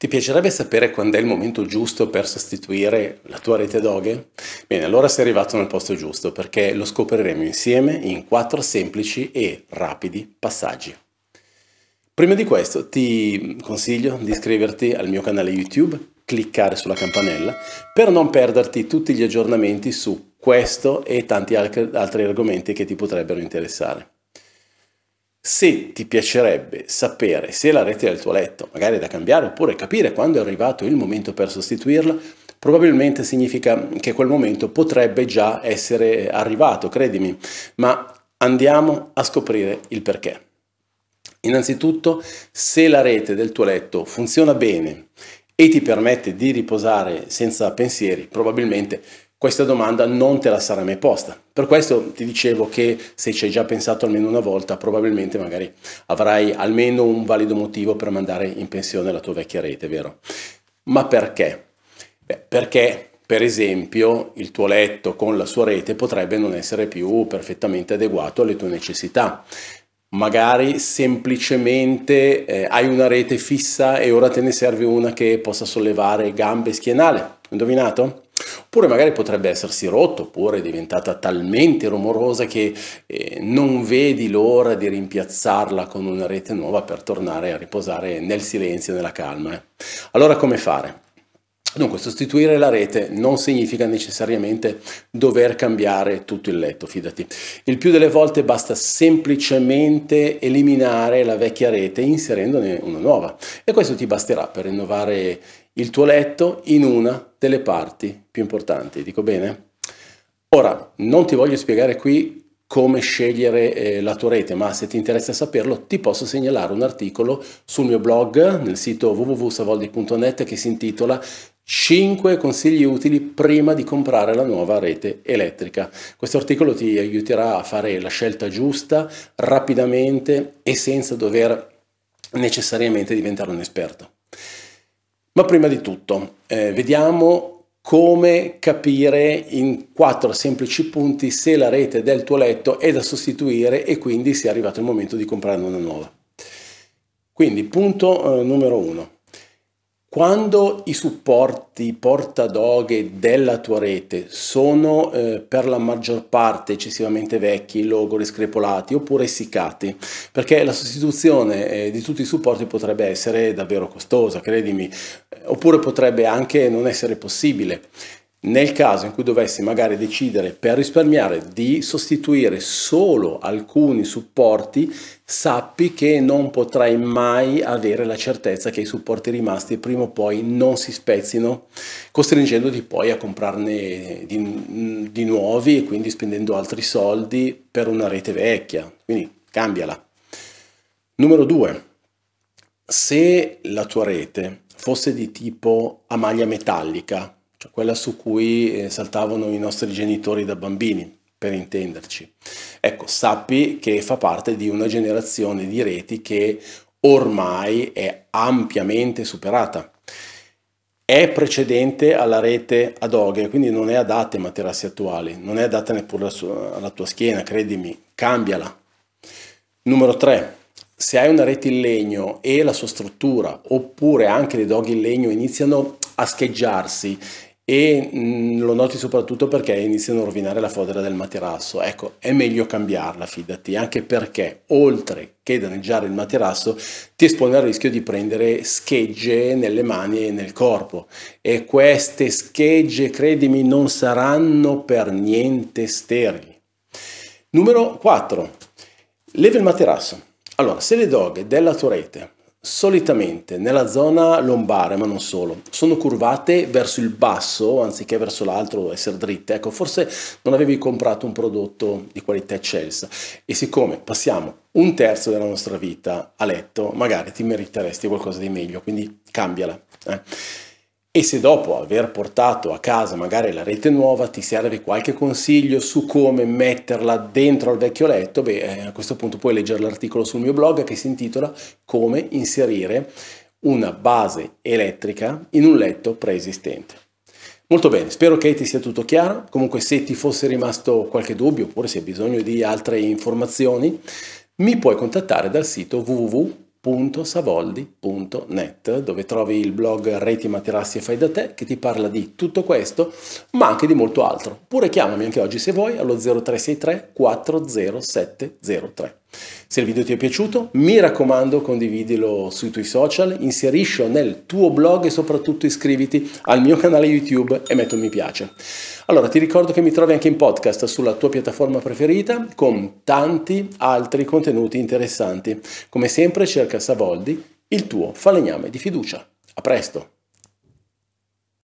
Ti piacerebbe sapere quando è il momento giusto per sostituire la tua rete doghe? Bene, allora sei arrivato nel posto giusto perché lo scopriremo insieme in quattro semplici e rapidi passaggi. Prima di questo ti consiglio di iscriverti al mio canale YouTube, cliccare sulla campanella per non perderti tutti gli aggiornamenti su questo e tanti altri argomenti che ti potrebbero interessare se ti piacerebbe sapere se la rete del tuo letto magari è da cambiare oppure capire quando è arrivato il momento per sostituirla, probabilmente significa che quel momento potrebbe già essere arrivato, credimi, ma andiamo a scoprire il perché. Innanzitutto, se la rete del tuo letto funziona bene e ti permette di riposare senza pensieri, probabilmente questa domanda non te la sarà mai posta, per questo ti dicevo che se ci hai già pensato almeno una volta, probabilmente magari avrai almeno un valido motivo per mandare in pensione la tua vecchia rete, vero? Ma perché? Beh, perché per esempio il tuo letto con la sua rete potrebbe non essere più perfettamente adeguato alle tue necessità. Magari semplicemente eh, hai una rete fissa e ora te ne serve una che possa sollevare gambe e schienale. Indovinato? Oppure magari potrebbe essersi rotto, oppure è diventata talmente rumorosa che eh, non vedi l'ora di rimpiazzarla con una rete nuova per tornare a riposare nel silenzio, nella calma. Eh. Allora come fare? Dunque, sostituire la rete non significa necessariamente dover cambiare tutto il letto, fidati. Il più delle volte basta semplicemente eliminare la vecchia rete inserendone una nuova e questo ti basterà per rinnovare il tuo letto in una delle parti più importanti, dico bene? Ora, non ti voglio spiegare qui come scegliere eh, la tua rete, ma se ti interessa saperlo ti posso segnalare un articolo sul mio blog nel sito www.savoldi.net che si intitola 5 consigli utili prima di comprare la nuova rete elettrica. Questo articolo ti aiuterà a fare la scelta giusta rapidamente e senza dover necessariamente diventare un esperto. Ma prima di tutto, eh, vediamo come capire in quattro semplici punti se la rete del tuo letto è da sostituire e quindi se è arrivato il momento di comprarne una nuova. Quindi punto eh, numero uno. Quando i supporti portadoghe della tua rete sono eh, per la maggior parte eccessivamente vecchi, logori, screpolati oppure essiccati, perché la sostituzione eh, di tutti i supporti potrebbe essere davvero costosa, credimi, oppure potrebbe anche non essere possibile. Nel caso in cui dovessi magari decidere per risparmiare di sostituire solo alcuni supporti, sappi che non potrai mai avere la certezza che i supporti rimasti prima o poi non si spezzino, costringendoti poi a comprarne di, di nuovi e quindi spendendo altri soldi per una rete vecchia. Quindi cambiala. Numero 2. Se la tua rete fosse di tipo a maglia metallica, cioè quella su cui eh, saltavano i nostri genitori da bambini, per intenderci. Ecco, sappi che fa parte di una generazione di reti che ormai è ampiamente superata. È precedente alla rete ad oghe, quindi non è adatta ai materassi attuali, non è adatta neppure alla tua schiena, credimi, cambiala. Numero 3. Se hai una rete in legno e la sua struttura, oppure anche le doghe in legno iniziano a scheggiarsi e mh, mm, lo noti soprattutto perché iniziano a rovinare la fodera del materasso. Ecco, è meglio cambiarla, fidati, anche perché oltre che danneggiare il materasso ti espone al rischio di prendere schegge nelle mani e nel corpo e queste schegge, credimi, non saranno per niente sterili. Numero 4. Leva il materasso. Allora, se le dog della tua rete solitamente nella zona lombare, ma non solo, sono curvate verso il basso anziché verso l'altro, essere dritte. Ecco, forse non avevi comprato un prodotto di qualità eccelsa e siccome passiamo un terzo della nostra vita a letto, magari ti meriteresti qualcosa di meglio, quindi cambiala. Eh. E se dopo aver portato a casa magari la rete nuova ti serve qualche consiglio su come metterla dentro al vecchio letto, beh, eh, a questo punto puoi leggere l'articolo sul mio blog che si intitola Come inserire una base elettrica in un letto preesistente. Molto bene, spero che ti sia tutto chiaro. Comunque se ti fosse rimasto qualche dubbio oppure se hai bisogno di altre informazioni, mi puoi contattare dal sito www www.savoldi.net dove trovi il blog Reti, Materassi e Fai da te che ti parla di tutto questo ma anche di molto altro. Pure chiamami anche oggi se vuoi allo 0363 40703. Se il video ti è piaciuto, mi raccomando, condividilo sui tuoi social, inseriscilo nel tuo blog e soprattutto iscriviti al mio canale YouTube e metti un mi piace. Allora, ti ricordo che mi trovi anche in podcast sulla tua piattaforma preferita con tanti altri contenuti interessanti. Come sempre, cerca Savoldi, il tuo falegname di fiducia. A presto!